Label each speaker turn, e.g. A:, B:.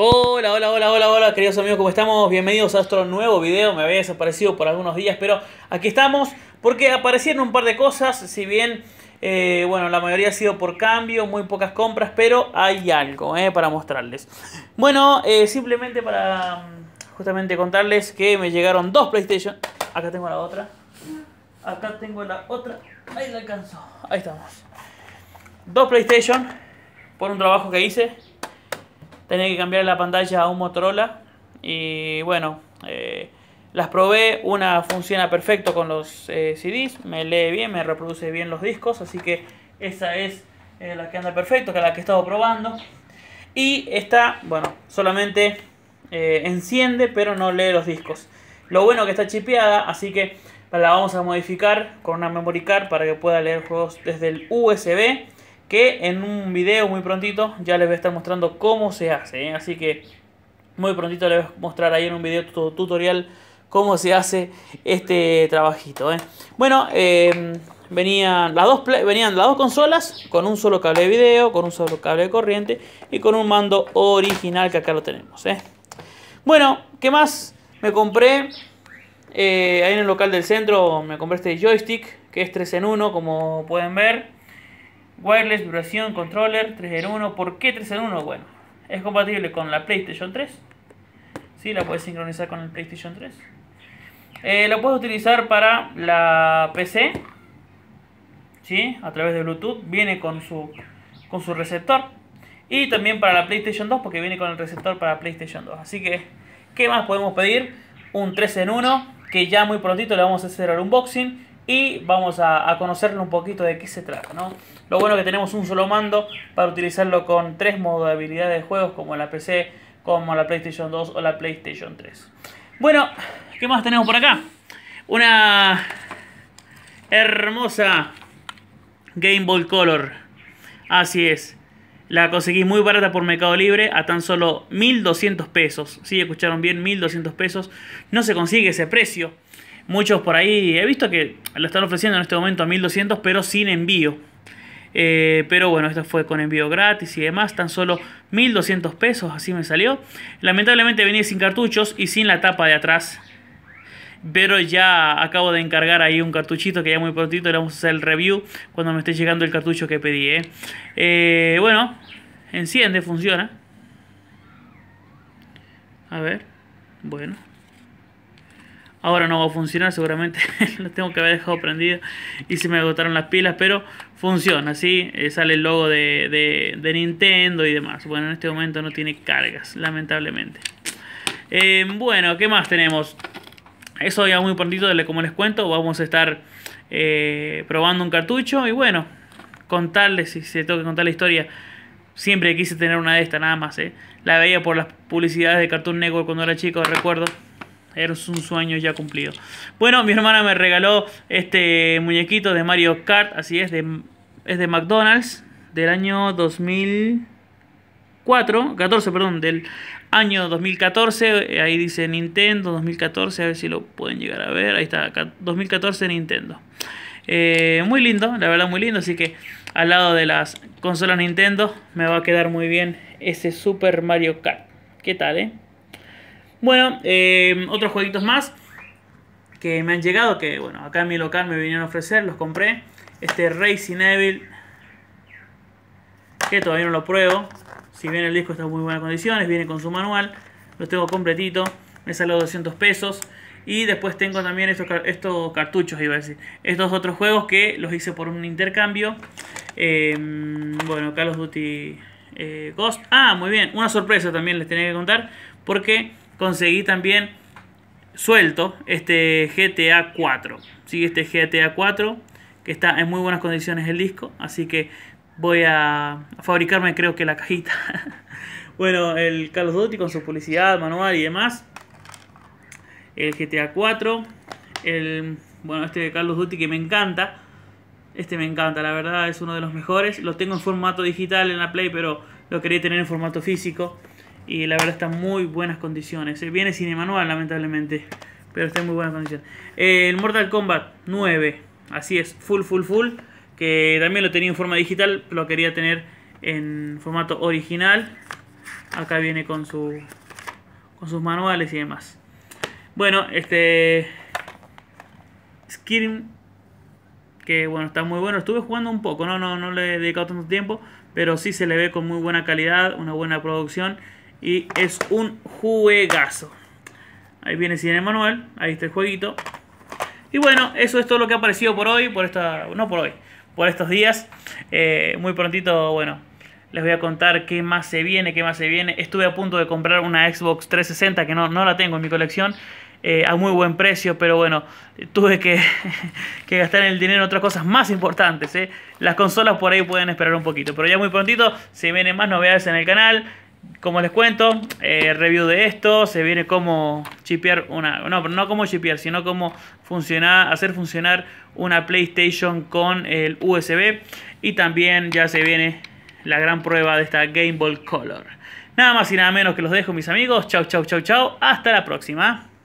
A: Hola, hola, hola, hola, hola, queridos amigos, ¿cómo estamos? Bienvenidos a otro nuevo video. Me había desaparecido por algunos días, pero aquí estamos porque aparecieron un par de cosas. Si bien, eh, bueno, la mayoría ha sido por cambio, muy pocas compras, pero hay algo eh, para mostrarles. Bueno, eh, simplemente para mm, justamente contarles que me llegaron dos PlayStation. Acá tengo la otra. Acá tengo la otra. Ahí la alcanzó. Ahí estamos. Dos PlayStation por un trabajo que hice Tenía que cambiar la pantalla a un Motorola. Y bueno, eh, las probé. Una funciona perfecto con los eh, CDs. Me lee bien, me reproduce bien los discos. Así que esa es eh, la que anda perfecto, que es la que he estado probando. Y esta, bueno, solamente enciende, pero no lee los discos. Lo bueno que está chipeada, así que la vamos a modificar con una memory card para que pueda leer juegos desde el USB que en un video muy prontito ya les voy a estar mostrando cómo se hace. ¿eh? Así que muy prontito les voy a mostrar ahí en un video tutorial cómo se hace este trabajito. ¿eh? Bueno, eh, venían, las dos venían las dos consolas con un solo cable de video, con un solo cable de corriente y con un mando original que acá lo tenemos. Bueno, ¿qué más? Me compré ahí en el local del centro, me compré este joystick que es 3 en 1 como pueden ver Wireless, duración, controller, 3 en 1. ¿Por qué 3 en 1? Bueno, es compatible con la PlayStation 3. Sí, la puedes sincronizar con la PlayStation 3. Eh, la puedes utilizar para la PC. ¿Sí? A través de Bluetooth. Viene con su, con su receptor. Y también para la PlayStation 2 porque viene con el receptor para PlayStation 2. Así que, ¿qué más podemos pedir? Un 3 en 1 que ya muy prontito le vamos a hacer al unboxing y vamos a, conocerle un poquito de qué se trata. Lo bueno es que tenemos un solo mando para utilizarlo con tres modos de juegos como la PC, como la PlayStation 2 o la PlayStation 3. Bueno, ¿qué más tenemos por acá? Una hermosa Game Boy Color. Así es. La conseguí muy barata por Mercado Libre a tan solo 1200 pesos. Si ¿Sí? escucharon bien, 1200 pesos. No se consigue ese precio. Muchos por ahí, he visto que lo están ofreciendo en este momento a 1200, pero sin envío. Eh, pero bueno, esto fue con envío gratis y demás, tan solo 1200 pesos, así me salió. Lamentablemente venía sin cartuchos y sin la tapa de atrás. Pero ya acabo de encargar ahí un cartuchito que ya muy prontito le vamos a hacer el review cuando me esté llegando el cartucho que pedí. ¿eh? Eh, bueno, enciende, funciona. A ver, bueno. Ahora no va a funcionar, seguramente lo tengo que haber dejado prendido y se me agotaron las pilas, pero funciona, ¿sí? Eh, sale el logo de, de, Nintendo y demás. Bueno, en este momento no tiene cargas, lamentablemente. Eh, bueno, ¿qué más tenemos? Eso ya muy prontito, como les cuento, vamos a estar eh, probando un cartucho y bueno, contarles, si se tengo contar la historia, siempre quise tener una de estas nada más, La veía por las publicidades de Cartoon Network cuando era chico, recuerdo. Eres un sueño ya cumplido. Bueno, mi hermana me regaló este muñequito de Mario Kart. Así es, de, es de McDonald's. Del año 2004. 14, perdón. Del año 2014. Ahí dice Nintendo 2014. A ver si lo pueden llegar a ver. Ahí está. 2014 Nintendo. Eh, muy lindo, la verdad muy lindo. Así que al lado de las consolas Nintendo me va a quedar muy bien ese Super Mario Kart. ¿Qué tal, eh? Bueno, eh, otros jueguitos más que me han llegado, que bueno, acá en mi local me vinieron a ofrecer, los compré. Este Racing Evil, que todavía no lo pruebo. Si bien el disco está en muy buenas condiciones, viene con su manual, lo tengo completito, me salió 200 pesos. Y después tengo también estos, estos cartuchos, iba a decir. Estos otros juegos que los hice por un intercambio. Em, bueno, Call of Duty eh, Ghost. Ah, muy bien. Una sorpresa también les tenía que contar. Porque conseguí también suelto este GTA 4. sigue Este GTA 4 que está en muy buenas condiciones el disco. Así que voy a fabricarme creo que la cajita. bueno, el Carlos Dutty con su publicidad, manual y demás. El GTA 4. El, bueno, este de Carlos Dutty que me encanta. Este me encanta, la verdad es uno de los mejores. Lo tengo en formato digital en la Play, pero lo quería tener en formato físico y la verdad está en muy buenas condiciones. Eh. Viene sin manual, lamentablemente, pero está en muy buenas condiciones. Eh, el Mortal Kombat 9, así es, full, full, full, que también lo tenía en forma digital, lo quería tener en formato original. Acá viene con, su, con sus manuales y demás. Bueno, este... skin que bueno, está muy bueno. Estuve jugando un poco, no, no, no le he dedicado tanto tiempo, pero sí se le ve con muy buena calidad, una buena producción y es un juegazo. Ahí viene Cine manual. Ahí está el jueguito. Y bueno, eso es todo lo que ha aparecido por hoy. Por esta. No por hoy. Por estos días. Eh, muy prontito, bueno. Les voy a contar qué más se viene, qué más se viene. Estuve a punto de comprar una Xbox 360 que no, no la tengo en mi colección. Eh, a muy buen precio, pero bueno, tuve que, gastar el dinero en otras cosas más importantes. Eh. Las consolas por ahí pueden esperar un poquito, pero ya muy prontito se vienen más novedades en el canal como les cuento, eh, review de esto, se viene como chipear una, no, no como chipear, sino como hacer funcionar una PlayStation con el USB y también ya se viene la gran prueba de esta Game Ball Color. Nada más y nada menos que los dejo mis amigos, chau chau chau chau, hasta la próxima.